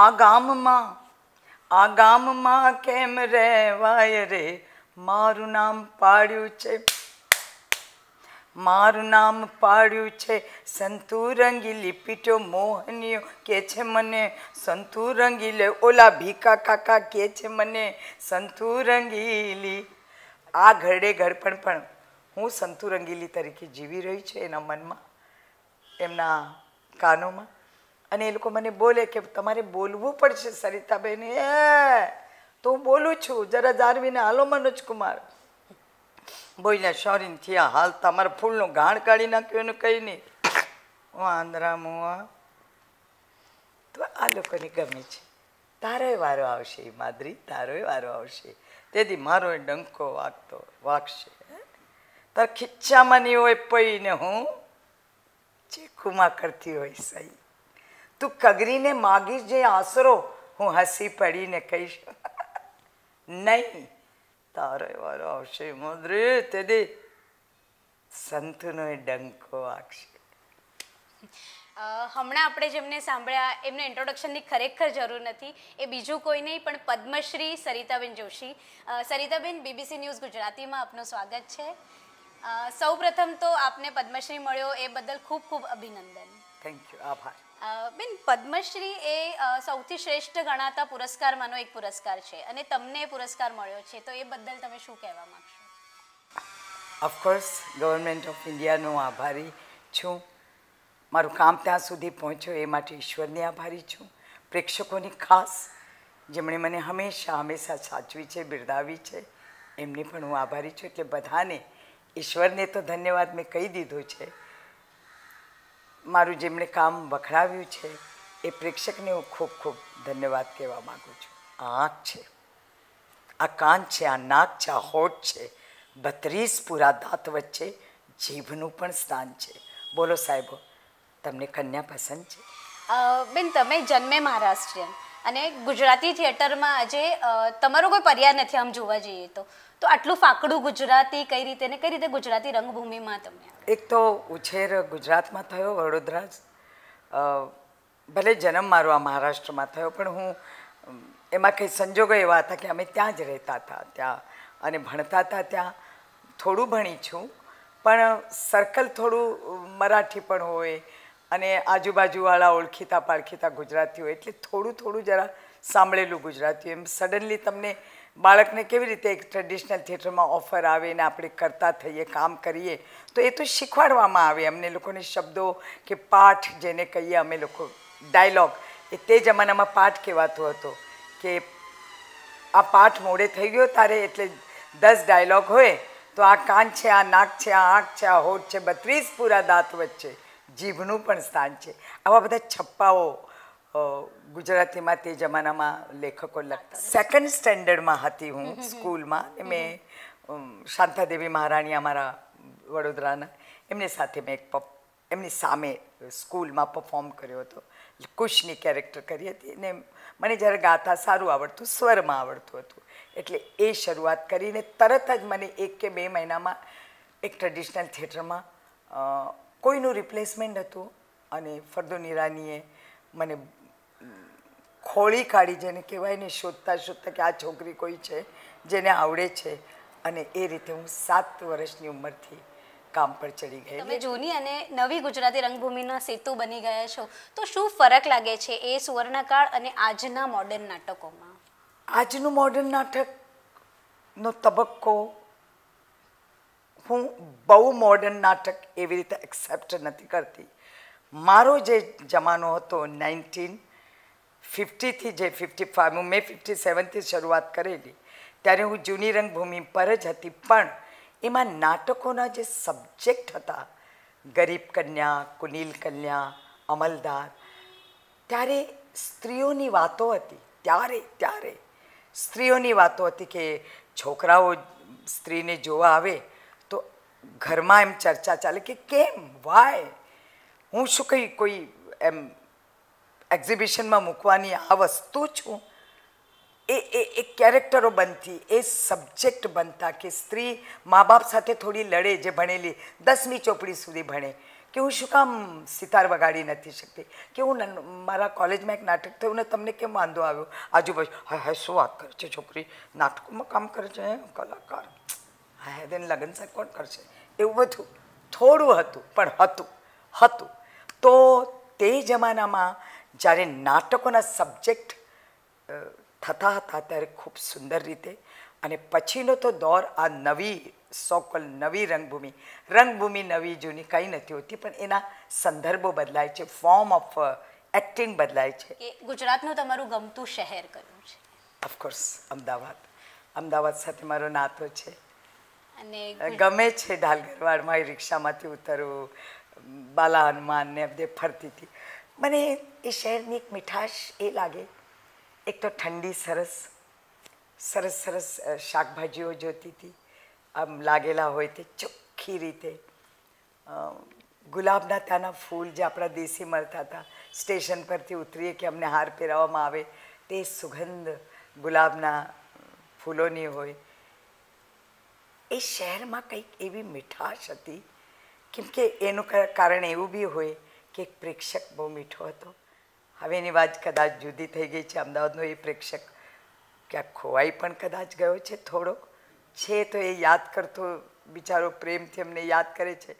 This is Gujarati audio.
આ ગામમાં આ ગામમાં કેમ રહેવાય રે મારું નામ પાડ્યું છે મારું નામ પાડ્યું છે સંતુરંગી લિપીટો મોહનીઓ કે છે મને સંતુરંગી લે ઓલા ભીકા કાકા કે છે મને સંતુરંગીલી આ ઘરડે ઘડપણ પણ હું સંતુરંગીલી તરીકે જીવી રહી છું એના મનમાં એમના કાનોમાં અને એ લોકો મને બોલે કે તમારે બોલવું પડશે સરિતાબેન હે તો હું બોલું છું જરા જાળવીને હાલો મનોજકુમાર બોઈને શોરીન થયા હાલ તમારે ફૂલનું ગાણ કાઢી નાખ્યું એનું કંઈ નહીં હું આંધ્રામાં તો આ લોકોને ગમે છે તારોય વારો આવશે માદરી તારોય વારો આવશે તેથી મારો એ ડંકો વાગતો વાગશે તાર ખીચ્ચામાં નહીં હોય પઈને હું ચીકુમાં કરતી હોય સહી તું કગરીને માગીશ જે આશરો હું હસી પડીને કહીશ નહીં તારો વારો આવશે મુદ્રે તેદે સંતનો ડંકો આખશે હમણાં આપણે જેમને સાંભળ્યા એમને ઇન્ટ્રોડક્શનની ખરેખર જરૂર નથી એ બીજું કોઈ નહીં પણ પદ્મશ્રી સરિતાબેન જોશી સરિતાબેન બીબીસી ન્યૂઝ ગુજરાતીમાં આપનું સ્વાગત છે સૌ પ્રથમ તો આપને પદ્મશ્રી મળ્યો એ બદલ ખૂબ ખૂબ અભિનંદન થેન્ક યુ આભાર બેન પદ્મશ્રી એ સૌથી શ્રેષ્ઠ ગણાતા પુરસ્કારમાંનો એક પુરસ્કાર છે અને તમને એ પુરસ્કાર મળ્યો છે તો એ બદલ તમે શું કહેવા માગશો ઓફકોર્સ ગવર્મેન્ટ ઓફ ઇન્ડિયાનો આભારી છું મારું કામ ત્યાં સુધી પહોંચ્યો એ માટે ઈશ્વરની આભારી છું પ્રેક્ષકોની ખાસ જેમણે મને હંમેશા હંમેશા સાચવી છે બિરદાવી છે એમને પણ હું આભારી છું એટલે બધાને ઈશ્વરને તો ધન્યવાદ મેં કહી દીધો છે મારું જેમણે કામ વખડાવ્યું છે એ પ્રેક્ષકને હું ખૂબ ખૂબ ધન્યવાદ કહેવા માગું છું આ આંખ છે આ કાન છે આ નાક છે આ હોઠ છે બત્રીસ પૂરા દાંત વચ્ચે જીભનું પણ સ્થાન છે બોલો સાહેબો તમને કન્યા પસંદ છે બેન તમે જન્મે મહારાષ્ટ્રીયન અને ગુજરાતી થિયેટરમાં આજે તમારો કોઈ પર્યાય નથી આમ જોવા જઈએ તો તો આટલું ફાકડું ગુજરાતી કઈ રીતે ને કઈ રીતે ગુજરાતી રંગભૂમિમાં તમને એક તો ઉછેર ગુજરાતમાં થયો વડોદરા ભલે જન્મ મારો આ મહારાષ્ટ્રમાં થયો પણ હું એમાં કંઈ સંજોગો એવા હતા કે અમે ત્યાં જ રહેતા હતા ત્યાં અને ભણતા હતા ત્યાં થોડું ભણી છું પણ સર્કલ થોડું મરાઠી પણ હોય અને આજુબાજુવાળા ઓળખીતા પાળખીતા ગુજરાતીઓ એટલે થોડું થોડું જરા સાંભળેલું ગુજરાતીઓ એમ સડનલી તમને બાળકને કેવી રીતે એક ટ્રેડિશનલ થિયેટરમાં ઓફર આવે ને આપણે કરતા થઈએ કામ કરીએ તો એ તો શીખવાડવામાં આવે અમને લોકોને શબ્દો કે પાઠ જેને કહીએ અમે લોકો ડાયલોગ એ તે જમાનામાં પાઠ કહેવાતો હતો કે આ પાઠ મોડે થઈ ગયો તારે એટલે દસ ડાયલોગ હોય તો આ કાન છે આ નાક છે આ આંખ છે આ હોઠ છે બત્રીસ પૂરા દાંત વચ્ચે જીભનું પણ સ્થાન છે આવા બધા છપ્પાઓ ગુજરાતીમાં તે જમાનામાં લેખકો લખતા સેકન્ડ સ્ટેન્ડર્ડમાં હતી હું સ્કૂલમાં મેં શાંતાદેવી મહારાણી અમારા વડોદરાના એમની સાથે મેં એક એમની સામે સ્કૂલમાં પરફોર્મ કર્યો હતો કુશની કેરેક્ટર કરી હતી અને મને જ્યારે ગાતા સારું આવડતું સ્વરમાં આવડતું હતું એટલે એ શરૂઆત કરીને તરત જ મને એક કે બે મહિનામાં એક ટ્રેડિશનલ થિયેટરમાં કોઈનું રિપ્લેસમેન્ટ હતું અને ફરદુન ઈરાનીએ મને ખોળી કાઢી જેને કહેવાય ને શોધતા શોધતા કે આ છોકરી કોઈ છે જેને આવડે છે અને એ રીતે હું સાત વર્ષની ઉંમરથી કામ પર ચડી ગઈ તમે જૂની અને નવી ગુજરાતી રંગભૂમિના સેતુ બની ગયા છો તો શું ફરક લાગે છે એ સુવર્ણકાળ અને આજના મોડર્ન નાટકોમાં આજનું મોડર્ન નાટકનો તબક્કો હું બહુ મોડર્ન નાટક એવી રીતે એક્સેપ્ટ નથી કરતી મારો જે જમાનો હતો નાઇન્ટીન ફિફ્ટીથી જે ફિફ્ટી ફાઇવ હું મેં ફિફ્ટી સેવનથી શરૂઆત કરેલી ત્યારે હું જૂની રંગભૂમિ પર જ હતી પણ એમાં નાટકોના જે સબ્જેક્ટ હતા ગરીબ કન્યા કુનિલ કન્યા અમલદાર ત્યારે સ્ત્રીઓની વાતો હતી ત્યારે ત્યારે સ્ત્રીઓની વાતો હતી કે છોકરાઓ સ્ત્રીને જોવા આવે ઘરમાં એમ ચર્ચા ચાલે કે કેમ વાય હું શું કંઈ કોઈ એમ એક્ઝિબિશનમાં મૂકવાની આ વસ્તુ છું એ એ એ કેરેક્ટરો બનતી એ સબ્જેક્ટ બનતા કે સ્ત્રી મા બાપ સાથે થોડી લડે જે ભણેલી દસમી ચોપડી સુધી ભણે કે હું શું કામ સિતાર વગાડી નથી શકતી કે હું મારા કોલેજમાં એક નાટક થયું ને તમને કેમ વાંધો આવ્યો આજુબાજુ હા હા શું વાત કરે છે છોકરી નાટકોમાં કામ કરે છે કલાકાર હા તેને લગ્ન સર કોણ કરશે એવું બધું થોડું હતું પણ હતું હતું તો તે જમાનામાં જ્યારે નાટકોના સબ્જેક્ટ થતા હતા ત્યારે ખૂબ સુંદર રીતે અને પછીનો તો દોર આ નવી સોકોલ નવી રંગભૂમિ રંગભૂમિ નવી જૂની કંઈ નથી હોતી પણ એના સંદર્ભો બદલાય છે ફોર્મ ઓફ એક્ટિંગ બદલાય છે ગુજરાતનું તમારું ગમતું શહેર કયું છે ઓફકોર્સ અમદાવાદ અમદાવાદ સાથે મારો નાતો છે અને ગમે છે ઢાલ એ રિક્ષામાંથી ઉતરવું બાલા હનુમાન ને બધે ફરતી હતી મને એ શહેરની એક મીઠાશ એ લાગે એક તો ઠંડી સરસ સરસ સરસ શાકભાજીઓ જોતી હતી આમ લાગેલા હોય તે ચોખ્ખી રીતે ગુલાબના ત્યાંના ફૂલ જે આપણા દેશી મળતા હતા સ્ટેશન પરથી ઉતરીએ કે અમને હાર પહેરાવવામાં આવે તે સુગંધ ગુલાબના ફૂલોની હોય એ શહેરમાં કંઈક એવી મીઠાશ હતી કેમ કે એનું કારણ એવું બી હોય કે એક પ્રેક્ષક બહુ મીઠો હતો હવે એની વાત કદાચ જુદી થઈ ગઈ છે અમદાવાદનો એ પ્રેક્ષક ક્યાંક ખોવાઈ પણ કદાચ ગયો છે થોડોક છે તો એ યાદ કરતો બિચારો પ્રેમથી અમને યાદ કરે છે